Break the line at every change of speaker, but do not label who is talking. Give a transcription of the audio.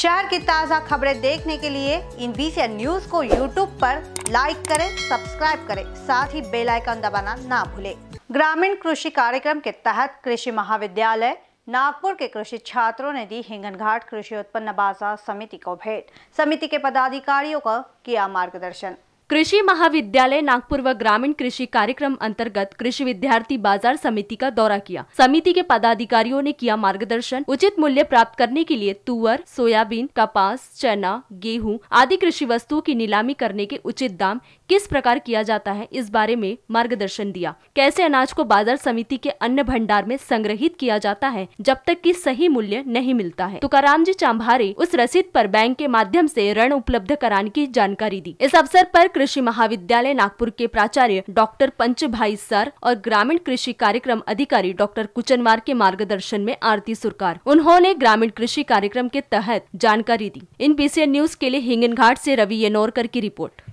शहर की ताज़ा खबरें देखने के लिए इन बीसी न्यूज को यूट्यूब पर लाइक करें सब्सक्राइब करें साथ ही बेल आइकन दबाना ना भूलें। ग्रामीण कृषि कार्यक्रम के तहत कृषि महाविद्यालय नागपुर के कृषि छात्रों ने दी हिंगन घाट कृषि उत्पन्न बाजार समिति को भेंट समिति के पदाधिकारियों का किया मार्गदर्शन
कृषि महाविद्यालय नागपुर व ग्रामीण कृषि कार्यक्रम अंतर्गत कृषि विद्यार्थी बाजार समिति का दौरा किया समिति के पदाधिकारियों ने किया मार्गदर्शन उचित मूल्य प्राप्त करने के लिए तुअर सोयाबीन कपास चना गेहूं आदि कृषि वस्तुओं की नीलामी करने के उचित दाम किस प्रकार किया जाता है इस बारे में मार्गदर्शन दिया कैसे अनाज को बाजार समिति के अन्य भंडार में संग्रहित किया जाता है जब तक की सही मूल्य नहीं मिलता है तुकाराम जी चांभारे उस रसीद आरोप बैंक के माध्यम ऐसी ऋण उपलब्ध कराने की जानकारी दी इस अवसर आरोप कृषि महाविद्यालय नागपुर के प्राचार्य डॉक्टर पंच भाई सर और ग्रामीण कृषि कार्यक्रम अधिकारी डॉक्टर कुचनवार के मार्गदर्शन में आरती सुरकार उन्होंने ग्रामीण कृषि कार्यक्रम के तहत जानकारी दी इन बीसीएन न्यूज के लिए हिंगन घाट ऐसी रवि येनोरकर की रिपोर्ट